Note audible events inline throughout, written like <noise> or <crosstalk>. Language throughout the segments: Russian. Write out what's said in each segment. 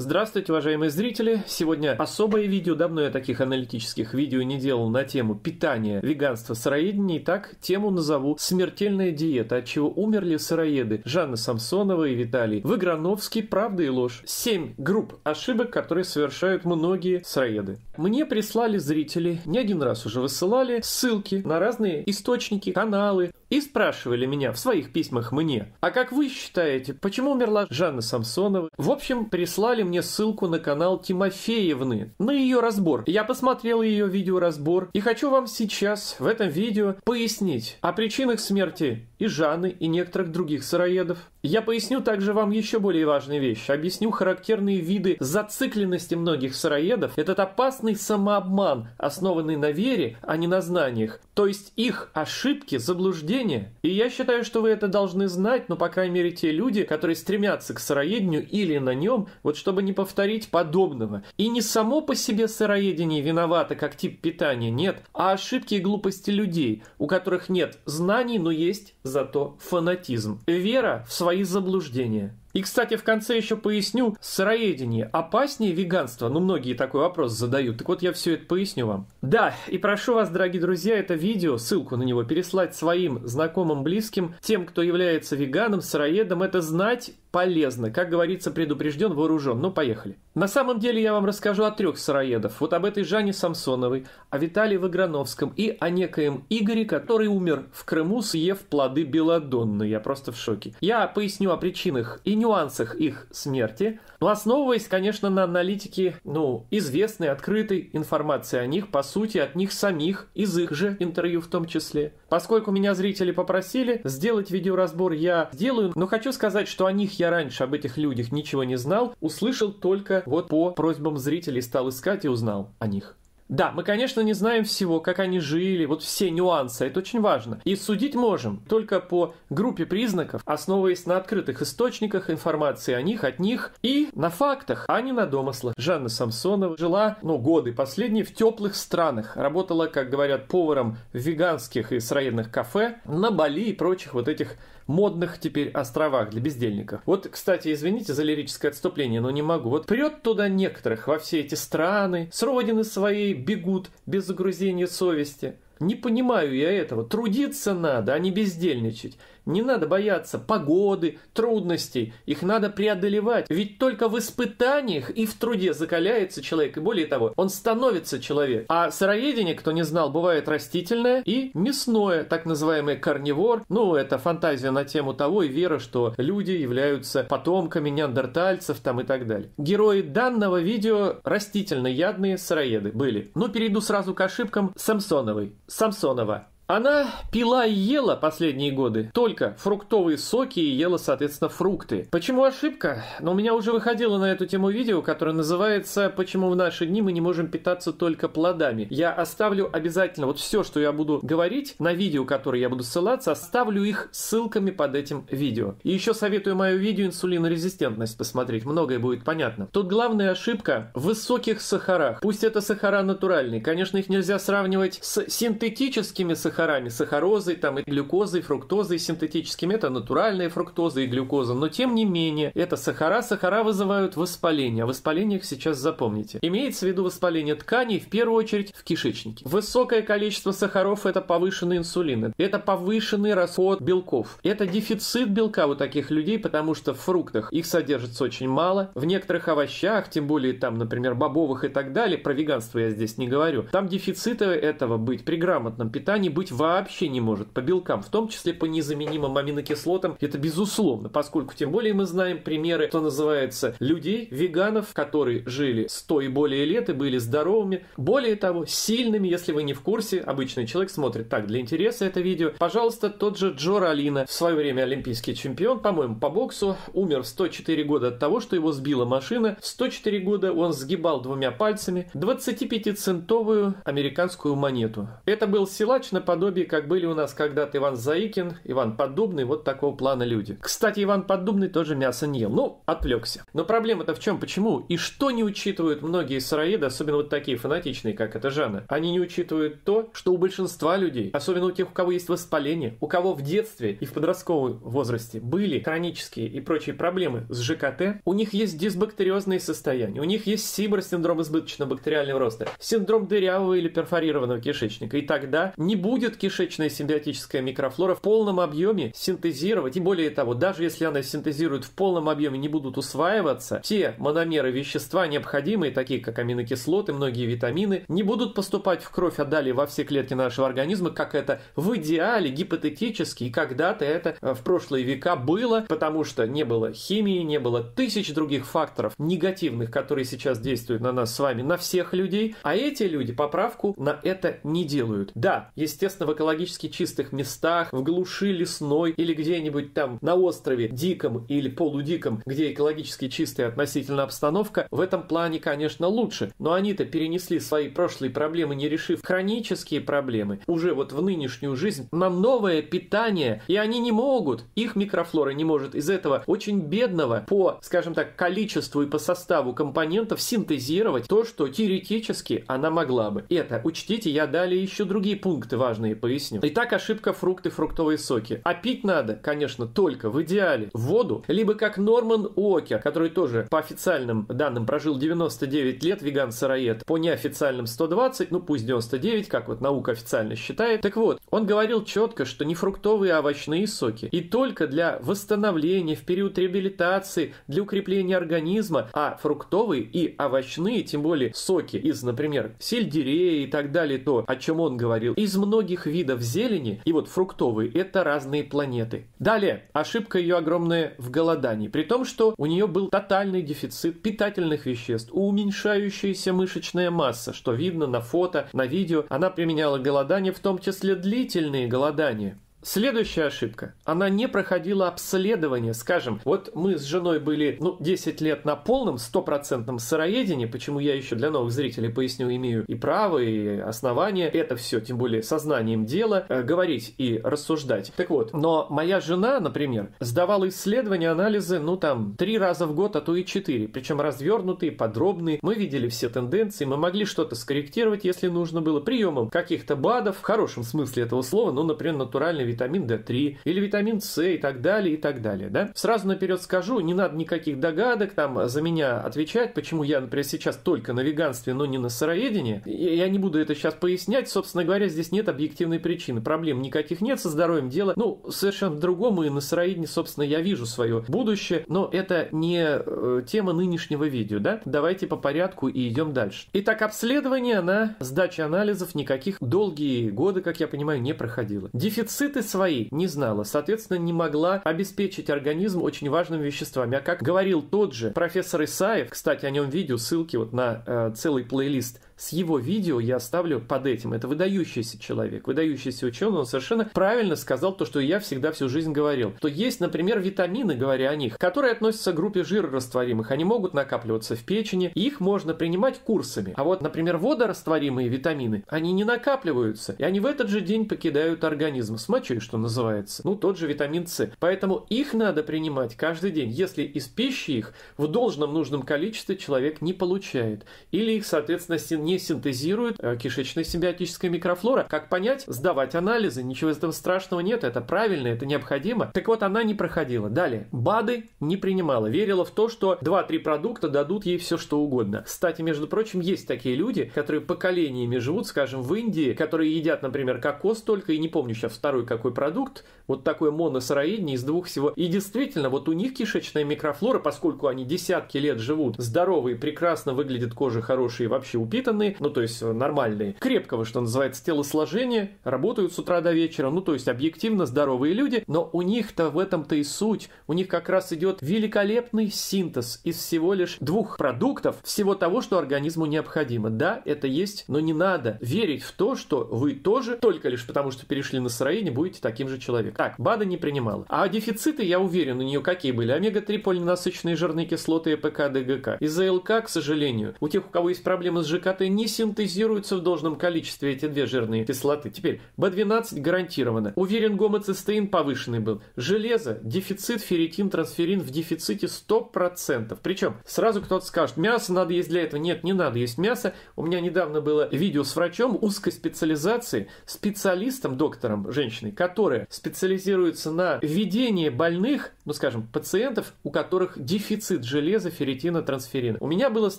Здравствуйте, уважаемые зрители! Сегодня особое видео, давно я таких аналитических видео не делал на тему питания, веганства, сыроедения. так тему назову «Смертельная диета. От чего умерли сыроеды» Жанна Самсонова и Виталий Выграновский. Правда и ложь. Семь групп ошибок, которые совершают многие сыроеды. Мне прислали зрители, не один раз уже высылали, ссылки на разные источники, каналы, и спрашивали меня в своих письмах мне, а как вы считаете, почему умерла Жанна Самсонова? В общем, прислали мне ссылку на канал Тимофеевны, на ее разбор. Я посмотрел ее видеоразбор и хочу вам сейчас в этом видео пояснить о причинах смерти и Жанны, и некоторых других сыроедов. Я поясню также вам еще более важные вещи. Объясню характерные виды зацикленности многих сыроедов. Этот опасный самообман, основанный на вере, а не на знаниях. То есть их ошибки, заблуждения. И я считаю, что вы это должны знать, но, по крайней мере, те люди, которые стремятся к сыроедению или на нем, вот чтобы не повторить подобного. И не само по себе сыроедение виновато как тип питания, нет, а ошибки и глупости людей, у которых нет знаний, но есть зато фанатизм. Вера в свои заблуждения. И, кстати, в конце еще поясню, сыроедение опаснее веганства? Ну, многие такой вопрос задают. Так вот, я все это поясню вам. Да, и прошу вас, дорогие друзья, это видео, ссылку на него, переслать своим знакомым, близким, тем, кто является веганом, сыроедом, это знать полезно. Как говорится, предупрежден, вооружен. Ну, поехали. На самом деле я вам расскажу о трех сыроедов. Вот об этой Жанне Самсоновой, о Виталии Ваграновском и о некоем Игоре, который умер в Крыму, съев плоды Беладонны. Я просто в шоке. Я поясню о причинах и нюансах их смерти, но ну, основываясь, конечно, на аналитике, ну, известной, открытой информации о них, по сути, от них самих, из их же интервью в том числе. Поскольку меня зрители попросили сделать видеоразбор, я сделаю, но хочу сказать, что о них я раньше об этих людях ничего не знал, услышал только вот по просьбам зрителей, стал искать и узнал о них. Да, мы, конечно, не знаем всего, как они жили, вот все нюансы, это очень важно. И судить можем только по группе признаков, основываясь на открытых источниках информации о них, от них и на фактах, а не на домыслах. Жанна Самсонова жила, ну, годы последние в теплых странах, работала, как говорят, поваром в веганских и сыроедных кафе на Бали и прочих вот этих модных теперь островах для бездельников. Вот, кстати, извините за лирическое отступление, но не могу. Вот прет туда некоторых во все эти страны, с родины своей бегут без загрузения совести. Не понимаю я этого. Трудиться надо, а не бездельничать. Не надо бояться погоды, трудностей, их надо преодолевать. Ведь только в испытаниях и в труде закаляется человек, и более того, он становится человек. А сыроедение, кто не знал, бывает растительное и мясное, так называемый корневор. Ну, это фантазия на тему того и вера, что люди являются потомками неандертальцев там и так далее. Герои данного видео растительноядные сыроеды были. Ну, перейду сразу к ошибкам Самсоновой. Самсонова. Она пила и ела последние годы только фруктовые соки и ела, соответственно, фрукты. Почему ошибка? Но у меня уже выходило на эту тему видео, которое называется «Почему в наши дни мы не можем питаться только плодами?». Я оставлю обязательно вот все, что я буду говорить на видео, которое я буду ссылаться, оставлю их ссылками под этим видео. И еще советую мое видео «Инсулинорезистентность» посмотреть, многое будет понятно. Тут главная ошибка – в высоких сахарах. Пусть это сахара натуральные, конечно, их нельзя сравнивать с синтетическими сахарами, сахарами, сахарозой, там и глюкозой, фруктозой синтетическими, это натуральные фруктозы и глюкоза, но тем не менее, это сахара, сахара вызывают воспаление, о а воспалениях сейчас запомните. Имеется в виду воспаление тканей, в первую очередь в кишечнике. Высокое количество сахаров – это повышенный инсулин, это повышенный расход белков, это дефицит белка у таких людей, потому что в фруктах их содержится очень мало, в некоторых овощах, тем более там, например, бобовых и так далее, про веганство я здесь не говорю, там дефицита этого быть при грамотном питании, быть быть вообще не может по белкам, в том числе по незаменимым аминокислотам. Это безусловно, поскольку тем более мы знаем примеры, что называется, людей, веганов, которые жили 100 и более лет и были здоровыми, более того, сильными, если вы не в курсе, обычный человек смотрит так для интереса это видео. Пожалуйста, тот же Джо Ролина, в свое время олимпийский чемпион, по-моему, по боксу, умер в 104 года от того, что его сбила машина. В 104 года он сгибал двумя пальцами 25-центовую американскую монету. Это был силач на под подобии, как были у нас когда-то Иван Заикин, Иван Поддубный, вот такого плана люди. Кстати, Иван Поддубный тоже мясо не ел, ну, отвлекся. Но проблема-то в чем, почему? И что не учитывают многие сыроеды, особенно вот такие фанатичные, как это Жанна? Они не учитывают то, что у большинства людей, особенно у тех, у кого есть воспаление, у кого в детстве и в подростковом возрасте были хронические и прочие проблемы с ЖКТ, у них есть дисбактериозные состояния, у них есть Сибр синдром избыточного бактериального роста, синдром дырявого или перфорированного кишечника. И тогда не будет будет кишечная симбиотическая микрофлора в полном объеме синтезировать, и более того, даже если она синтезирует в полном объеме, не будут усваиваться, те мономеры вещества необходимые, такие как аминокислоты, многие витамины, не будут поступать в кровь, а далее во все клетки нашего организма, как это в идеале, гипотетически, и когда-то это э, в прошлые века было, потому что не было химии, не было тысяч других факторов негативных, которые сейчас действуют на нас с вами, на всех людей, а эти люди поправку на это не делают. Да, естественно, Интересно, в экологически чистых местах, в глуши лесной или где-нибудь там на острове диком или полудиком, где экологически чистая относительно обстановка, в этом плане, конечно, лучше. Но они-то перенесли свои прошлые проблемы, не решив хронические проблемы, уже вот в нынешнюю жизнь, нам новое питание, и они не могут. Их микрофлора не может из этого очень бедного по, скажем так, количеству и по составу компонентов синтезировать то, что теоретически она могла бы. Это, учтите, я далее еще другие пункты важные и поясню. Итак, ошибка фрукты, фруктовые соки. А пить надо, конечно, только в идеале воду, либо как Норман Уокер, который тоже по официальным данным прожил 99 лет, веган-сыроед, по неофициальным 120, ну пусть 99, как вот наука официально считает. Так вот, он говорил четко, что не фруктовые, а овощные соки. И только для восстановления, в период реабилитации, для укрепления организма, а фруктовые и овощные, тем более соки из, например, сельдерея и так далее, то, о чем он говорил, из многих многих видов зелени и вот фруктовые – это разные планеты. Далее, ошибка ее огромная в голодании, при том, что у нее был тотальный дефицит питательных веществ, уменьшающаяся мышечная масса, что видно на фото, на видео. Она применяла голодание, в том числе длительные голодания. Следующая ошибка. Она не проходила обследование. Скажем, вот мы с женой были ну, 10 лет на полном, стопроцентном сыроедении, почему я еще для новых зрителей поясню, имею и право, и основания. Это все, тем более, сознанием дела, э, говорить и рассуждать. Так вот, но моя жена, например, сдавала исследования, анализы, ну там, три раза в год, а то и четыре. Причем развернутые, подробные. Мы видели все тенденции, мы могли что-то скорректировать, если нужно было, приемом каких-то БАДов, в хорошем смысле этого слова, ну, например, натуральный витамин D3 или витамин С и так далее, и так далее. Да? Сразу наперед скажу, не надо никаких догадок там за меня отвечать, почему я, например, сейчас только на веганстве, но не на сыроедении. Я не буду это сейчас пояснять, собственно говоря, здесь нет объективной причины. Проблем никаких нет со здоровьем. дела, ну, совершенно в и на сыроедении, собственно, я вижу свое будущее, но это не э, тема нынешнего видео, да? Давайте по порядку и идем дальше. Итак, обследование на сдаче анализов никаких долгие годы, как я понимаю, не проходило. Дефициты Диеты своей не знала, соответственно, не могла обеспечить организм очень важными веществами. А как говорил тот же профессор Исаев, кстати, о нем видео, ссылки вот на э, целый плейлист, с его видео я оставлю под этим. Это выдающийся человек, выдающийся ученый, он совершенно правильно сказал то, что я всегда всю жизнь говорил. То есть, например, витамины, говоря о них, которые относятся к группе жирорастворимых. Они могут накапливаться в печени, их можно принимать курсами. А вот, например, водорастворимые витамины, они не накапливаются, и они в этот же день покидают организм с мочой, что называется. Ну, тот же витамин С. Поэтому их надо принимать каждый день. Если из пищи их в должном нужном количестве человек не получает, или их, соответственно, не синтезирует э, кишечная симбиотическая микрофлора. Как понять? Сдавать анализы, ничего из этого страшного нет, это правильно, это необходимо. Так вот, она не проходила. Далее, БАДы не принимала, верила в то, что 2-3 продукта дадут ей все что угодно. Кстати, между прочим, есть такие люди, которые поколениями живут, скажем, в Индии, которые едят, например, кокос только, и не помню сейчас второй какой продукт, вот такое моносыроедение из двух всего. И действительно, вот у них кишечная микрофлора, поскольку они десятки лет живут здоровые, прекрасно выглядят кожи хорошие, вообще упитанные, ну то есть э, нормальные, крепкого, что называется, телосложения, работают с утра до вечера, ну то есть объективно здоровые люди, но у них-то в этом-то и суть. У них как раз идет великолепный синтез из всего лишь двух продуктов, всего того, что организму необходимо. Да, это есть, но не надо верить в то, что вы тоже, только лишь потому, что перешли на сыроедение, будете таким же человеком. Так, БАДы не принимала. А дефициты, я уверен, у нее какие были? Омега-3 полиненасыщенные жирные кислоты и ПК, ДГК. Из-за ЛК, к сожалению, у тех, у кого есть проблемы с ЖКТ, не синтезируются в должном количестве эти две жирные кислоты. Теперь, B12 гарантированно. Уверен, гомоцистеин повышенный был. Железо, дефицит, ферритин, трансферин в дефиците 100%. Причем, сразу кто-то скажет, мясо надо есть для этого. Нет, не надо есть мясо. У меня недавно было видео с врачом узкой специализации, специалистом, доктором, женщиной, которая специализируется специализируется на введении больных, ну скажем, пациентов, у которых дефицит железа, ферритина, трансферина. У меня было с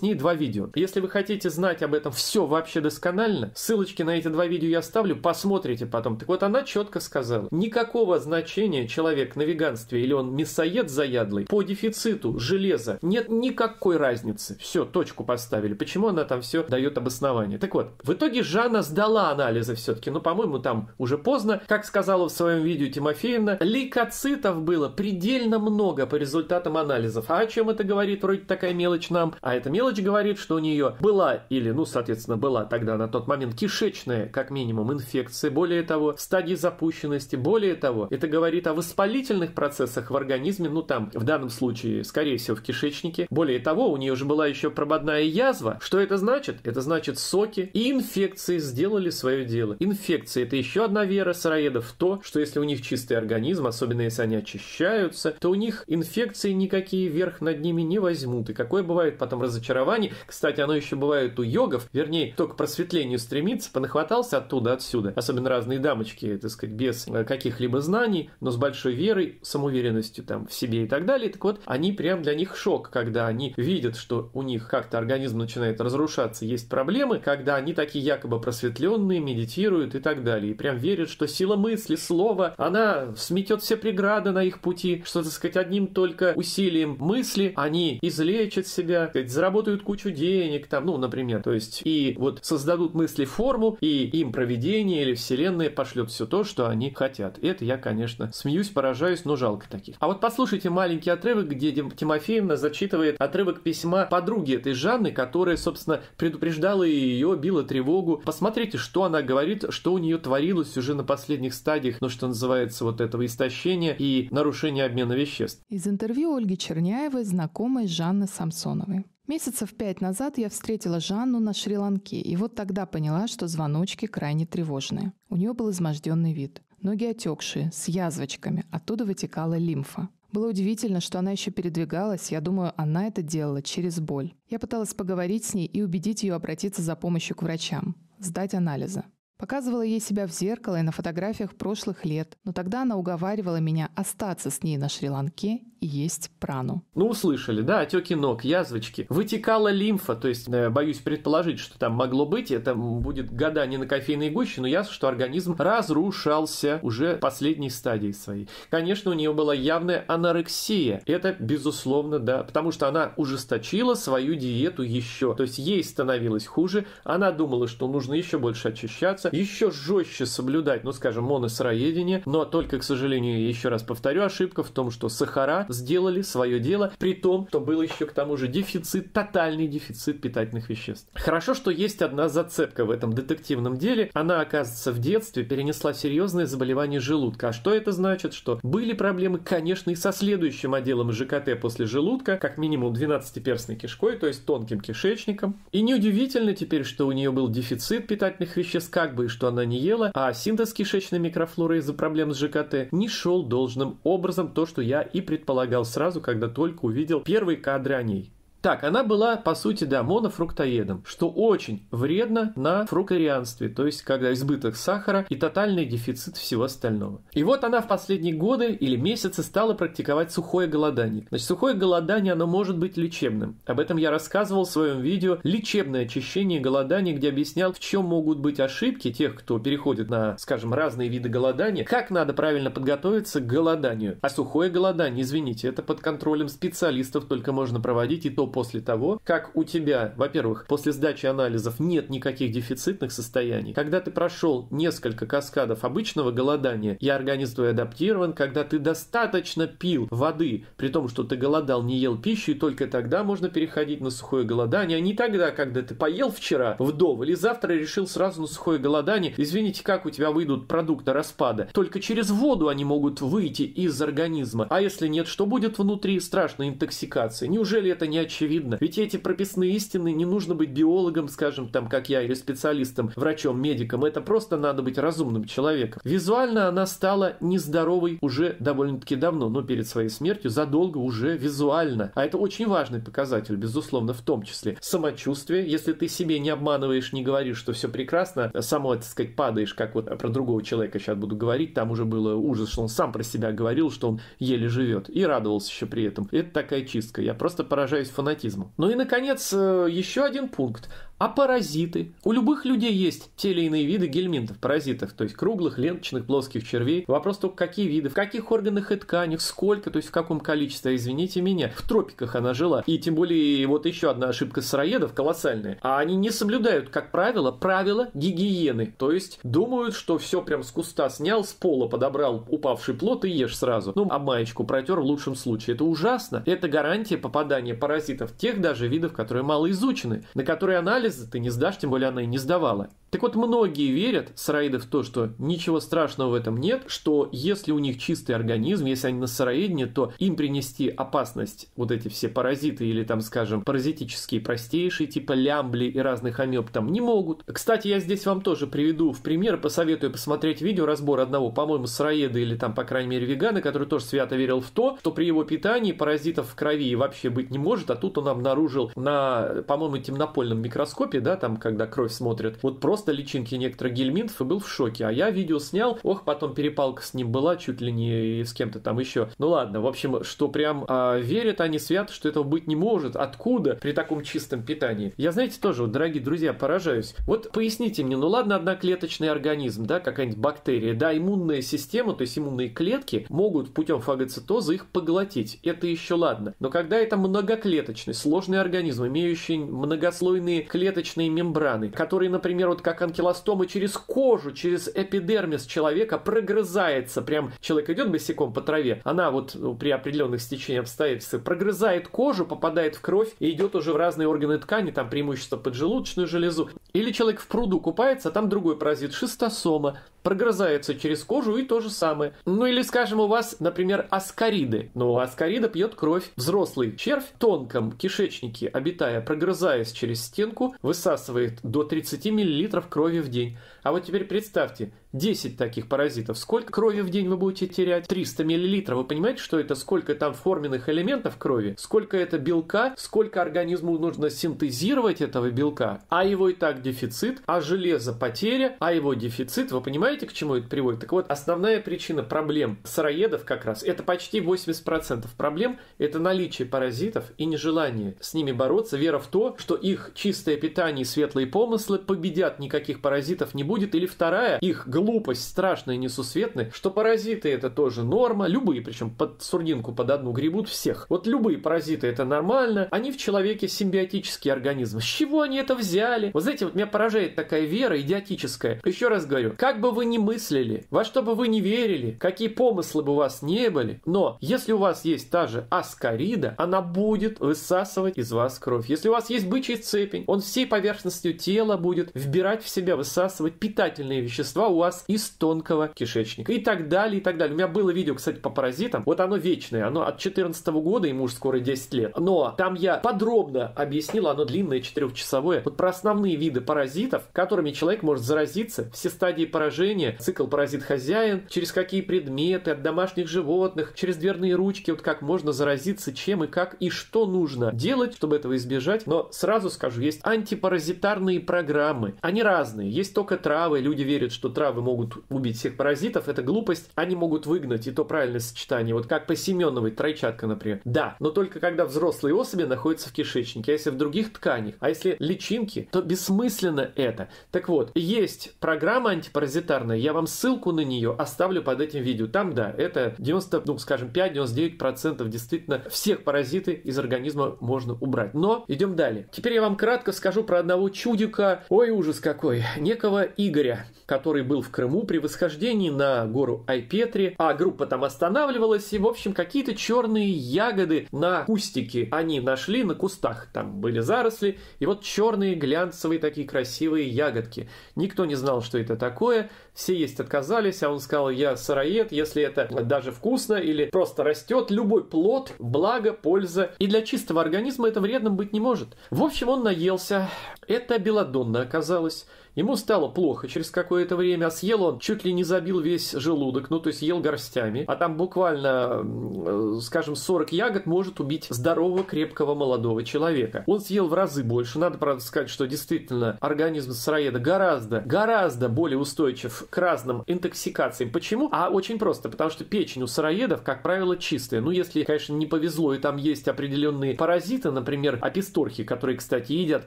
ней два видео. Если вы хотите знать об этом все вообще досконально, ссылочки на эти два видео я оставлю, посмотрите потом. Так вот, она четко сказала, никакого значения человек на веганстве или он мясоед заядлый, по дефициту железа нет никакой разницы. Все, точку поставили. Почему она там все дает обоснование? Так вот, в итоге Жанна сдала анализы все-таки, но, ну, по-моему, там уже поздно. Как сказала в своем видео Тимофеевна, лейкоцитов было предельно много по результатам анализов. А о чем это говорит вроде такая мелочь нам? А эта мелочь говорит, что у нее была или, ну, соответственно, была тогда на тот момент кишечная, как минимум, инфекция, более того, стадии запущенности, более того, это говорит о воспалительных процессах в организме, ну, там, в данном случае, скорее всего, в кишечнике. Более того, у нее уже была еще прободная язва. Что это значит? Это значит соки и инфекции сделали свое дело. Инфекции – это еще одна вера сыроедов в то, что если у них чистый организм, особенно если они очищаются, то у них инфекции никакие вверх над ними не возьмут. И какое бывает потом разочарование. Кстати, оно еще бывает у йогов, вернее, кто к просветлению стремится, понахватался оттуда, отсюда. Особенно разные дамочки, так сказать, без э, каких-либо знаний, но с большой верой, самоуверенностью там в себе и так далее. Так вот, они прям для них шок, когда они видят, что у них как-то организм начинает разрушаться, есть проблемы, когда они такие якобы просветленные, медитируют и так далее. И прям верят, что сила мысли, слова, она сметет все преграды на их пути, что, так сказать, одним только усилием мысли они излечат себя, так сказать, заработают кучу денег, там, ну, например, то есть и вот создадут мысли форму, и им проведение или вселенная пошлет все то, что они хотят. Это я, конечно, смеюсь, поражаюсь, но жалко таких. А вот послушайте маленький отрывок, где Тимофеевна зачитывает отрывок письма подруги этой Жанны, которая, собственно, предупреждала ее, била тревогу. Посмотрите, что она говорит, что у нее творилось уже на последних стадиях, ну, что называется, касается вот этого истощения и нарушения обмена веществ. Из интервью Ольги Черняевой знакомой Жанны Самсоновой. Месяцев пять назад я встретила Жанну на Шри-Ланке, и вот тогда поняла, что звоночки крайне тревожные. У нее был изможденный вид. Ноги отекшие, с язвочками, оттуда вытекала лимфа. Было удивительно, что она еще передвигалась, я думаю, она это делала через боль. Я пыталась поговорить с ней и убедить ее обратиться за помощью к врачам, сдать анализы. Показывала ей себя в зеркало и на фотографиях прошлых лет, но тогда она уговаривала меня остаться с ней на Шри-Ланке есть прану. Ну, услышали, да, отеки ног, язвочки. Вытекала лимфа, то есть, э, боюсь предположить, что там могло быть, это будет года не на кофейной гуще, но ясно, что организм разрушался уже в последней стадии своей. Конечно, у нее была явная анорексия. Это, безусловно, да, потому что она ужесточила свою диету еще. То есть, ей становилось хуже, она думала, что нужно еще больше очищаться, еще жестче соблюдать, ну, скажем, моносыроедение, но только, к сожалению, еще раз повторю, ошибка в том, что сахара сделали свое дело, при том, что был еще к тому же дефицит, тотальный дефицит питательных веществ. Хорошо, что есть одна зацепка в этом детективном деле. Она, оказывается, в детстве перенесла серьезное заболевание желудка. А что это значит? Что были проблемы, конечно, и со следующим отделом ЖКТ после желудка, как минимум 12-перстной кишкой, то есть тонким кишечником. И неудивительно теперь, что у нее был дефицит питательных веществ, как бы и что она не ела, а синтез кишечной микрофлоры из-за проблем с ЖКТ не шел должным образом, то, что я и предполагал полагал сразу, когда только увидел первые кадры о ней. Так, она была, по сути, да, монофруктоедом, что очень вредно на фрукторианстве, то есть когда избыток сахара и тотальный дефицит всего остального. И вот она в последние годы или месяцы стала практиковать сухое голодание. Значит, сухое голодание, оно может быть лечебным. Об этом я рассказывал в своем видео «Лечебное очищение голодания», где объяснял, в чем могут быть ошибки тех, кто переходит на, скажем, разные виды голодания, как надо правильно подготовиться к голоданию. А сухое голодание, извините, это под контролем специалистов только можно проводить, и то после того, как у тебя, во-первых, после сдачи анализов нет никаких дефицитных состояний, когда ты прошел несколько каскадов обычного голодания, и организм твой адаптирован, когда ты достаточно пил воды, при том, что ты голодал, не ел пищу, и только тогда можно переходить на сухое голодание, а не тогда, когда ты поел вчера вдоволь, или завтра решил сразу на сухое голодание, извините, как у тебя выйдут продукты распада? Только через воду они могут выйти из организма. А если нет, что будет внутри? Страшная интоксикация. Неужели это не очевидно? очевидно. Ведь эти прописные истины не нужно быть биологом, скажем, там, как я, или специалистом, врачом, медиком. Это просто надо быть разумным человеком. Визуально она стала нездоровой уже довольно-таки давно, но перед своей смертью, задолго уже визуально. А это очень важный показатель, безусловно, в том числе. Самочувствие, если ты себе не обманываешь, не говоришь, что все прекрасно, само, так сказать, падаешь, как вот про другого человека сейчас буду говорить, там уже было ужас, что он сам про себя говорил, что он еле живет и радовался еще при этом. Это такая чистка. Я просто поражаюсь фанатизмом фанатизма. Ну и, наконец, э, еще один пункт. А паразиты? У любых людей есть те или иные виды гельминтов, паразитов, то есть круглых, ленточных, плоских червей. Вопрос только, какие виды, в каких органах и тканях, сколько, то есть в каком количестве, а извините меня, в тропиках она жила. И тем более вот еще одна ошибка сыроедов колоссальная. А они не соблюдают, как правило, правила гигиены. То есть думают, что все прям с куста снял, с пола подобрал упавший плод и ешь сразу. Ну, а маечку протер в лучшем случае. Это ужасно. Это гарантия попадания паразитов тех даже видов, которые мало изучены, на которые анализ анализы ты не сдашь, тем более она и не сдавала. Так вот, многие верят, сыроеды, в то, что ничего страшного в этом нет, что если у них чистый организм, если они на сыроедение, то им принести опасность вот эти все паразиты или там, скажем, паразитические простейшие, типа лямбли и разных амеб там не могут. Кстати, я здесь вам тоже приведу в пример, посоветую посмотреть видео разбор одного, по-моему, сыроеда или там, по крайней мере, вегана, который тоже свято верил в то, что при его питании паразитов в крови вообще быть не может, а тут он обнаружил на, по-моему, темнопольном микроскопе, да, там, когда кровь смотрят, вот просто просто личинки некоторых гельминтов и был в шоке. А я видео снял, ох, потом перепалка с ним была, чуть ли не с кем-то там еще. Ну ладно, в общем, что прям а, верят они свято, что этого быть не может. Откуда при таком чистом питании? Я, знаете, тоже, вот, дорогие друзья, поражаюсь. Вот поясните мне, ну ладно, одноклеточный организм, да, какая-нибудь бактерия, да, иммунная система, то есть иммунные клетки могут путем фагоцитоза их поглотить. Это еще ладно. Но когда это многоклеточный, сложный организм, имеющий многослойные клеточные мембраны, которые, например, вот как как анкилостомы через кожу, через эпидермис человека прогрызается. Прям человек идет босиком по траве, она вот ну, при определенных стечениях обстоятельств прогрызает кожу, попадает в кровь и идет уже в разные органы ткани, там преимущество поджелудочную железу. Или человек в пруду купается, а там другой паразит, шистосома, прогрызается через кожу и то же самое. Ну или, скажем, у вас, например, аскариды. Ну, аскарида пьет кровь. Взрослый червь в тонком кишечнике, обитая, прогрызаясь через стенку, высасывает до 30 мл литров крови в день. А вот теперь представьте, 10 таких паразитов. Сколько крови в день вы будете терять? 300 мл. Вы понимаете, что это сколько там форменных элементов крови? Сколько это белка? Сколько организму нужно синтезировать этого белка? А его и так дефицит, а железо потеря, а его дефицит. Вы понимаете, к чему это приводит? Так вот, основная причина проблем сыроедов как раз, это почти 80% проблем, это наличие паразитов и нежелание с ними бороться, вера в то, что их чистое питание и светлые помыслы победят не никаких паразитов не будет. Или вторая, их глупость страшная и несусветная, что паразиты это тоже норма, любые, причем под сурдинку под одну гребут всех. Вот любые паразиты это нормально, они в человеке симбиотический организм. С чего они это взяли? Вот знаете, вот меня поражает такая вера идиотическая. Еще раз говорю, как бы вы ни мыслили, во что бы вы ни верили, какие помыслы бы у вас не были, но если у вас есть та же аскарида, она будет высасывать из вас кровь. Если у вас есть бычий цепень, он всей поверхностью тела будет вбирать в себя высасывать питательные вещества у вас из тонкого кишечника. И так далее, и так далее. У меня было видео, кстати, по паразитам. Вот оно вечное. Оно от 14 года, ему уже скоро 10 лет. Но там я подробно объяснил, оно длинное, четырехчасовое Вот про основные виды паразитов, которыми человек может заразиться. Все стадии поражения, цикл паразит-хозяин, через какие предметы, от домашних животных, через дверные ручки, вот как можно заразиться, чем и как, и что нужно делать, чтобы этого избежать. Но сразу скажу, есть антипаразитарные программы. Они они разные. Есть только травы. Люди верят, что травы могут убить всех паразитов. Это глупость. Они могут выгнать, и то правильное сочетание. Вот как по Семеновой тройчатка, например. Да, но только когда взрослые особи находятся в кишечнике, а если в других тканях, а если личинки, то бессмысленно это. Так вот, есть программа антипаразитарная, я вам ссылку на нее оставлю под этим видео. Там, да, это 90, ну, скажем, 5-99% действительно всех паразиты из организма можно убрать. Но идем далее. Теперь я вам кратко скажу про одного чудика. Ой, ужас, какой, некого Игоря, который был в Крыму при восхождении на гору Айпетри, а группа там останавливалась, и, в общем, какие-то черные ягоды на кустике они нашли, на кустах там были заросли, и вот черные глянцевые такие красивые ягодки. Никто не знал, что это такое, все есть отказались, а он сказал, я сыроед, если это даже вкусно или просто растет, любой плод, благо, польза. И для чистого организма это вредным быть не может. В общем, он наелся. Это белодонна оказалось. Ему стало плохо через какое-то время, а съел он чуть ли не забил весь желудок, ну то есть ел горстями, а там буквально, э, скажем, 40 ягод может убить здорового, крепкого, молодого человека. Он съел в разы больше, надо, правда, сказать, что действительно организм сыроеда гораздо, гораздо более устойчив к разным интоксикациям. Почему? А очень просто, потому что печень у сыроедов, как правило, чистая. Ну, если, конечно, не повезло и там есть определенные паразиты, например, аписторхи, которые, кстати, едят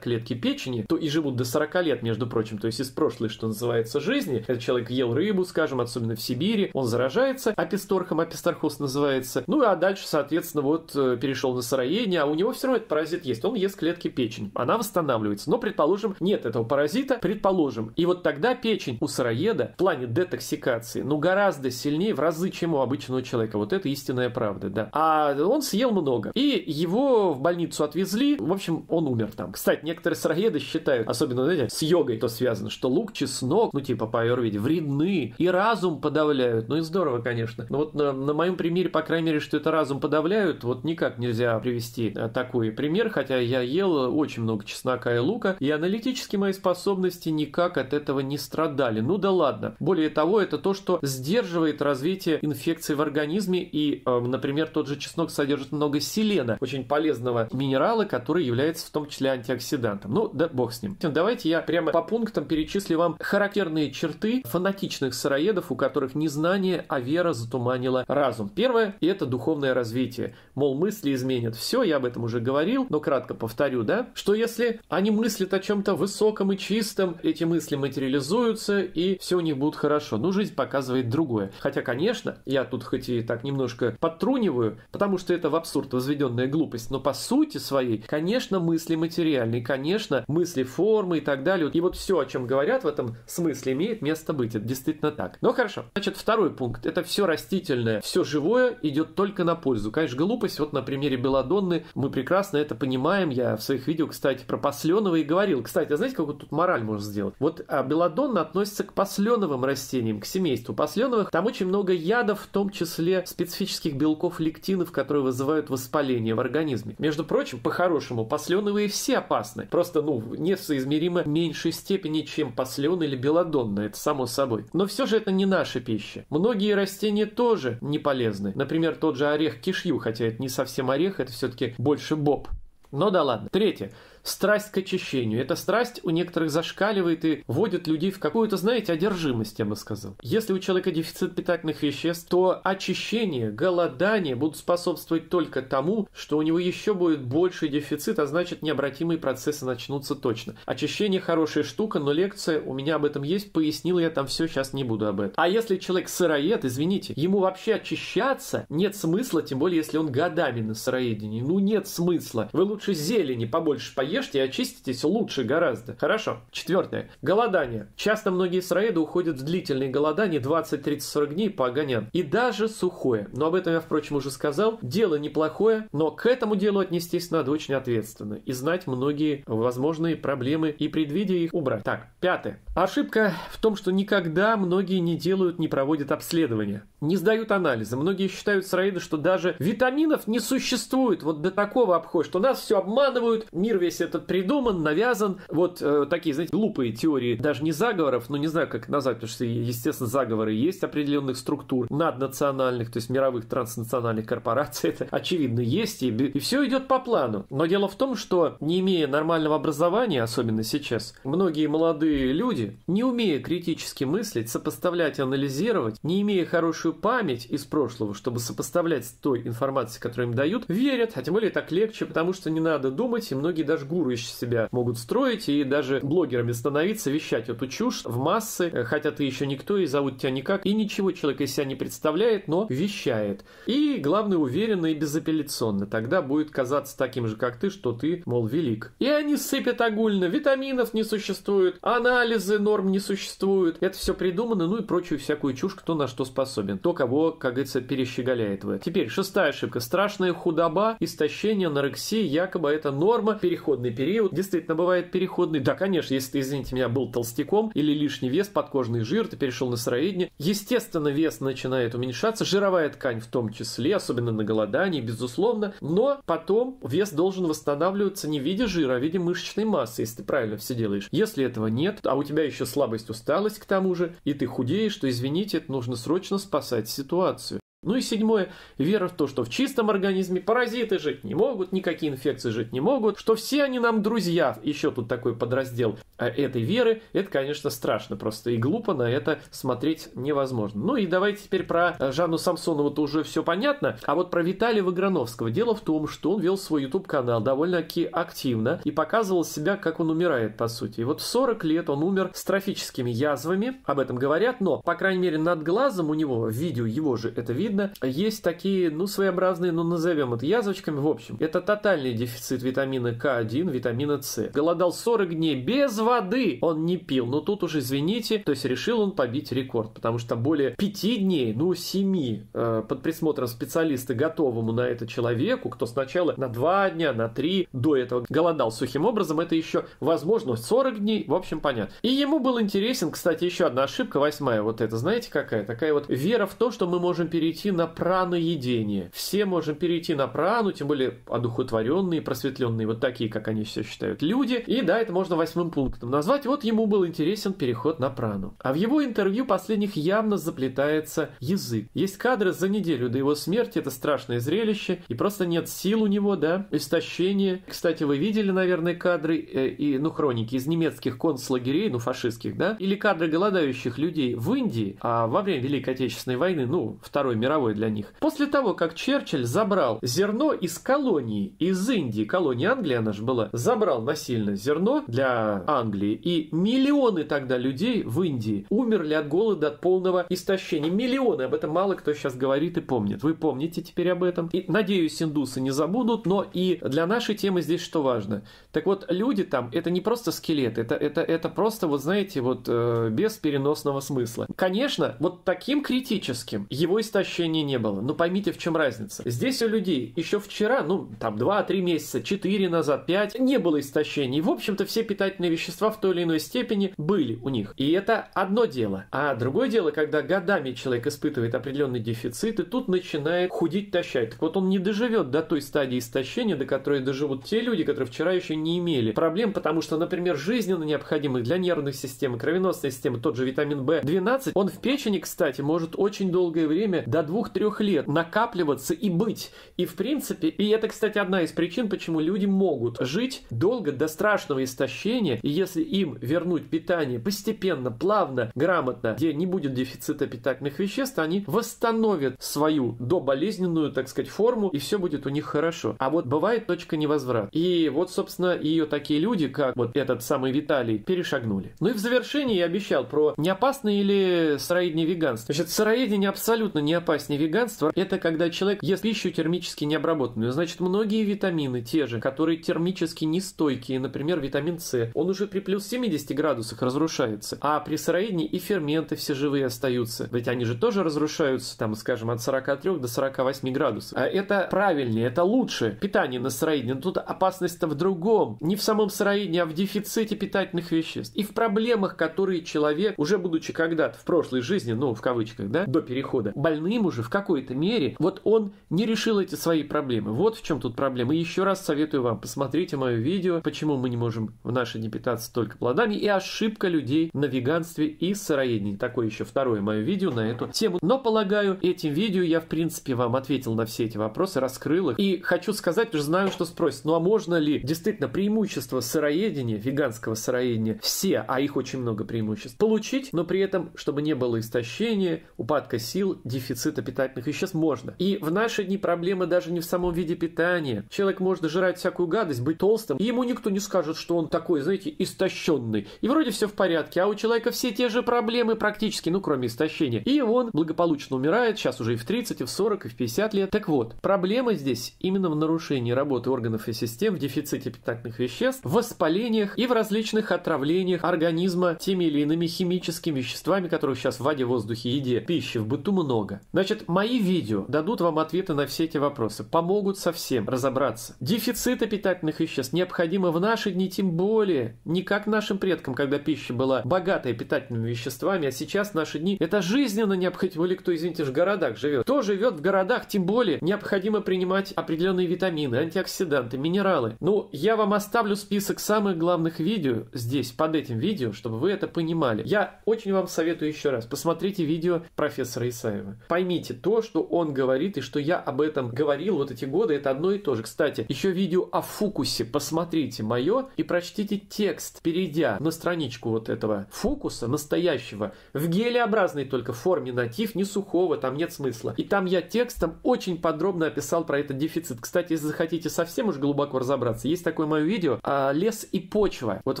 клетки печени, то и живут до 40 лет, между прочим, то есть из прошлой, что называется, жизни. Этот человек ел рыбу, скажем, особенно в Сибири, он заражается аписторхом, аписторхоз называется. Ну, а дальше, соответственно, вот э, перешел на сыроедение, а у него все равно этот паразит есть, он ест клетки печени, она восстанавливается. Но, предположим, нет этого паразита, предположим. И вот тогда печень у сыроеда Фрейда в плане детоксикации, ну, гораздо сильнее в разы, чем у обычного человека. Вот это истинная правда, да. А он съел много. И его в больницу отвезли. В общем, он умер там. Кстати, некоторые сыроеды считают, особенно, знаете, с йогой то связано, что лук, чеснок, ну, типа по аюрведе, вредны и разум подавляют. Ну, и здорово, конечно. Но вот на, на моем примере, по крайней мере, что это разум подавляют, вот никак нельзя привести э, такой пример, хотя я ел очень много чеснока и лука, и аналитически мои способности никак от этого не страдали. Ну да ладно, неладно. Более того, это то, что сдерживает развитие инфекции в организме и, э, например, тот же чеснок содержит много селена, очень полезного минерала, который является в том числе антиоксидантом. Ну, да бог с ним. Давайте я прямо по пунктам перечислю вам характерные черты фанатичных сыроедов, у которых незнание, а вера затуманила разум. Первое – это духовное развитие. Мол, мысли изменят все, я об этом уже говорил, но кратко повторю, да, что если они мыслят о чем-то высоком и чистом, эти мысли материализуются, и все них будет хорошо. Ну, жизнь показывает другое. Хотя, конечно, я тут хоть и так немножко подтруниваю, потому что это в абсурд возведенная глупость, но по сути своей, конечно, мысли материальные, конечно, мысли формы и так далее. И вот все, о чем говорят в этом смысле, имеет место быть. Это действительно так. Но хорошо. Значит, второй пункт. Это все растительное, все живое идет только на пользу. Конечно, глупость. Вот на примере Беладонны мы прекрасно это понимаем. Я в своих видео, кстати, про Посленова и говорил. Кстати, а знаете, какую тут мораль можно сделать? Вот а Беладонна относится к Посленову посленовым растениям, к семейству посленовых, там очень много ядов, в том числе специфических белков лектинов, которые вызывают воспаление в организме. Между прочим, по-хорошему, посленовые все опасны. Просто, ну, несоизмеримо меньшей степени, чем послен или белодонна, это само собой. Но все же это не наша пища. Многие растения тоже не полезны. Например, тот же орех кишью, хотя это не совсем орех, это все-таки больше боб. Но да ладно. Третье страсть к очищению. Эта страсть у некоторых зашкаливает и вводит людей в какую-то, знаете, одержимость, я бы сказал. Если у человека дефицит питательных веществ, то очищение, голодание будут способствовать только тому, что у него еще будет больший дефицит, а значит необратимые процессы начнутся точно. Очищение хорошая штука, но лекция у меня об этом есть, пояснил я там все, сейчас не буду об этом. А если человек сыроед, извините, ему вообще очищаться нет смысла, тем более если он годами на сыроедении. Ну нет смысла. Вы лучше зелени побольше поедете, ешьте и очиститесь лучше гораздо. Хорошо. Четвертое. Голодание. Часто многие сыроеды уходят в длительные голодания 20, 30, 40 дней по огоням. И даже сухое. Но об этом я, впрочем, уже сказал. Дело неплохое, но к этому делу отнестись надо очень ответственно и знать многие возможные проблемы и предвидя их убрать. Так, пятое. Ошибка в том, что никогда многие не делают, не проводят обследования, не сдают анализы. Многие считают сыроеды, что даже витаминов не существует вот до такого обхода, что нас все обманывают, мир весь этот придуман, навязан. Вот э, такие, знаете, глупые теории, даже не заговоров, но не знаю, как назвать, потому что, естественно, заговоры есть определенных структур наднациональных, то есть мировых транснациональных корпораций, <laughs> это очевидно есть, и, и все идет по плану. Но дело в том, что не имея нормального образования, особенно сейчас, многие молодые люди, не умея критически мыслить, сопоставлять, анализировать, не имея хорошую память из прошлого, чтобы сопоставлять с той информацией, которую им дают, верят, а тем более так легче, потому что не надо думать, и многие даже фигуру из себя могут строить и даже блогерами становиться, вещать эту чушь в массы, э, хотя ты еще никто и зовут тебя никак, и ничего человек из себя не представляет, но вещает. И главное, уверенно и безапелляционно. Тогда будет казаться таким же, как ты, что ты, мол, велик. И они сыпят огульно, витаминов не существует, анализы норм не существуют. Это все придумано, ну и прочую всякую чушь, кто на что способен. То, кого, как говорится, перещеголяет вы. Теперь шестая ошибка. Страшная худоба, истощение, анорексия, якобы это норма, переход переходный период. Действительно, бывает переходный. Да, конечно, если ты, извините меня, был толстяком или лишний вес, подкожный жир, ты перешел на сыроедение. Естественно, вес начинает уменьшаться, жировая ткань в том числе, особенно на голодании, безусловно. Но потом вес должен восстанавливаться не в виде жира, а в виде мышечной массы, если ты правильно все делаешь. Если этого нет, а у тебя еще слабость, усталость к тому же, и ты худеешь, то, извините, это нужно срочно спасать ситуацию. Ну и седьмое, вера в то, что в чистом организме паразиты жить не могут, никакие инфекции жить не могут, что все они нам друзья. Еще тут такой подраздел а этой веры. Это, конечно, страшно просто и глупо на это смотреть невозможно. Ну и давайте теперь про э, Жанну Самсонову-то уже все понятно, а вот про Виталия Выграновского. Дело в том, что он вел свой YouTube-канал довольно-таки активно и показывал себя, как он умирает, по сути. И вот в 40 лет он умер с трофическими язвами, об этом говорят, но, по крайней мере, над глазом у него, в видео его же это видно, очевидно, есть такие, ну, своеобразные, ну, назовем это язвочками, в общем. Это тотальный дефицит витамина К1, витамина С. Голодал 40 дней без воды, он не пил. Но тут уж, извините, то есть решил он побить рекорд, потому что более 5 дней, ну, 7 э, под присмотром специалиста, готовому на это человеку, кто сначала на 2 дня, на 3 до этого голодал сухим образом, это еще возможно 40 дней, в общем, понятно. И ему был интересен, кстати, еще одна ошибка, восьмая, вот это, знаете какая? Такая вот вера в то, что мы можем перейти перейти на праноедение. Все можем перейти на прану, тем более одухотворенные, просветленные, вот такие, как они все считают, люди. И да, это можно восьмым пунктом назвать. Вот ему был интересен переход на прану. А в его интервью последних явно заплетается язык. Есть кадры за неделю до его смерти, это страшное зрелище, и просто нет сил у него, да, истощение. Кстати, вы видели, наверное, кадры э, и, ну, хроники из немецких концлагерей, ну, фашистских, да, или кадры голодающих людей в Индии, а во время Великой Отечественной войны, ну, Второй мировой мировой для них. После того, как Черчилль забрал зерно из колонии, из Индии, колония Англии она же была, забрал насильно зерно для Англии, и миллионы тогда людей в Индии умерли от голода, от полного истощения. Миллионы, об этом мало кто сейчас говорит и помнит. Вы помните теперь об этом. И, надеюсь, индусы не забудут, но и для нашей темы здесь что важно. Так вот, люди там, это не просто скелет, это, это, это просто, вот знаете, вот э, без переносного смысла. Конечно, вот таким критическим его истощение общения не было. Ну поймите, в чем разница. Здесь у людей еще вчера, ну там 2-3 месяца, 4 назад, 5, не было истощений. В общем-то, все питательные вещества в той или иной степени были у них. И это одно дело. А другое дело, когда годами человек испытывает определенный дефицит, и тут начинает худеть, тащать. Так вот, он не доживет до той стадии истощения, до которой доживут те люди, которые вчера еще не имели проблем, потому что, например, жизненно необходимых для нервных систем, кровеносной системы, тот же витамин В12, он в печени, кстати, может очень долгое время до двух-трех лет накапливаться и быть. И в принципе, и это, кстати, одна из причин, почему люди могут жить долго до страшного истощения, и если им вернуть питание постепенно, плавно, грамотно, где не будет дефицита питательных веществ, они восстановят свою доболезненную, так сказать, форму, и все будет у них хорошо. А вот бывает точка невозврата. И вот, собственно, ее такие люди, как вот этот самый Виталий, перешагнули. Ну и в завершении я обещал про неопасное или сыроедение веганство. Значит, сыроедение абсолютно не опасно опаснее веганства – это когда человек ест пищу термически необработанную. Значит, многие витамины те же, которые термически нестойкие, например, витамин С, он уже при плюс 70 градусах разрушается, а при сыроедении и ферменты все живые остаются. Ведь они же тоже разрушаются, там, скажем, от 43 до 48 градусов. А это правильнее, это лучше питание на сыроедении. тут опасность-то в другом. Не в самом сыроедении, а в дефиците питательных веществ. И в проблемах, которые человек, уже будучи когда-то в прошлой жизни, ну, в кавычках, да, до перехода, больным Крым уже в какой-то мере, вот он не решил эти свои проблемы. Вот в чем тут проблема. И еще раз советую вам, посмотрите мое видео, почему мы не можем в наши дни питаться только плодами, и ошибка людей на веганстве и сыроедении. Такое еще второе мое видео на эту тему. Но, полагаю, этим видео я, в принципе, вам ответил на все эти вопросы, раскрыл их. И хочу сказать, что знаю, что спросят, ну а можно ли действительно преимущество сыроедения, веганского сыроедения, все, а их очень много преимуществ, получить, но при этом, чтобы не было истощения, упадка сил, дефицит дефицита питательных веществ можно. И в наши дни проблема даже не в самом виде питания. Человек может жрать всякую гадость, быть толстым, и ему никто не скажет, что он такой, знаете, истощенный. И вроде все в порядке, а у человека все те же проблемы практически, ну кроме истощения. И он благополучно умирает, сейчас уже и в 30, и в 40, и в 50 лет. Так вот, проблема здесь именно в нарушении работы органов и систем, в дефиците питательных веществ, в воспалениях и в различных отравлениях организма теми или иными химическими веществами, которых сейчас в воде, воздухе, еде, пищи, в быту много. Значит, Значит, мои видео дадут вам ответы на все эти вопросы, помогут со всем разобраться. Дефицита питательных веществ необходимо в наши дни тем более, не как нашим предкам, когда пища была богатая питательными веществами, а сейчас в наши дни это жизненно необходимо. Или кто, извините, в городах живет. Кто живет в городах, тем более необходимо принимать определенные витамины, антиоксиданты, минералы. Ну, я вам оставлю список самых главных видео здесь, под этим видео, чтобы вы это понимали. Я очень вам советую еще раз, посмотрите видео профессора Исаева. пойми. Заметьте, то, что он говорит и что я об этом говорил вот эти годы, это одно и то же. Кстати, еще видео о фокусе, посмотрите мое и прочтите текст, перейдя на страничку вот этого фокуса настоящего, в гелеобразной только форме натив, не сухого, там нет смысла. И там я текстом очень подробно описал про этот дефицит. Кстати, если захотите совсем уж глубоко разобраться, есть такое мое видео о а, «Лес и почва». Вот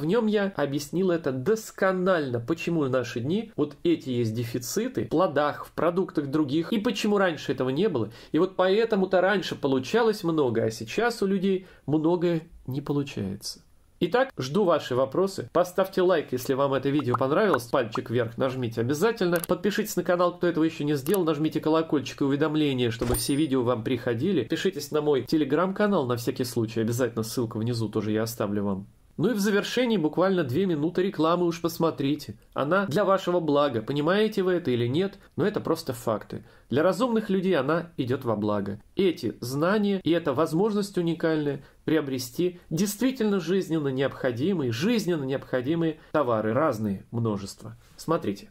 в нем я объяснил это досконально, почему в наши дни вот эти есть дефициты в плодах, в продуктах других других, и почему раньше этого не было. И вот поэтому-то раньше получалось много, а сейчас у людей многое не получается. Итак, жду ваши вопросы. Поставьте лайк, если вам это видео понравилось. Пальчик вверх нажмите обязательно. Подпишитесь на канал, кто этого еще не сделал. Нажмите колокольчик и уведомления, чтобы все видео вам приходили. Пишитесь на мой телеграм-канал на всякий случай. Обязательно ссылку внизу тоже я оставлю вам. Ну и в завершении буквально две минуты рекламы уж посмотрите. Она для вашего блага, понимаете вы это или нет, но это просто факты. Для разумных людей она идет во благо. Эти знания и эта возможность уникальная приобрести действительно жизненно необходимые, жизненно необходимые товары, разные множество. Смотрите.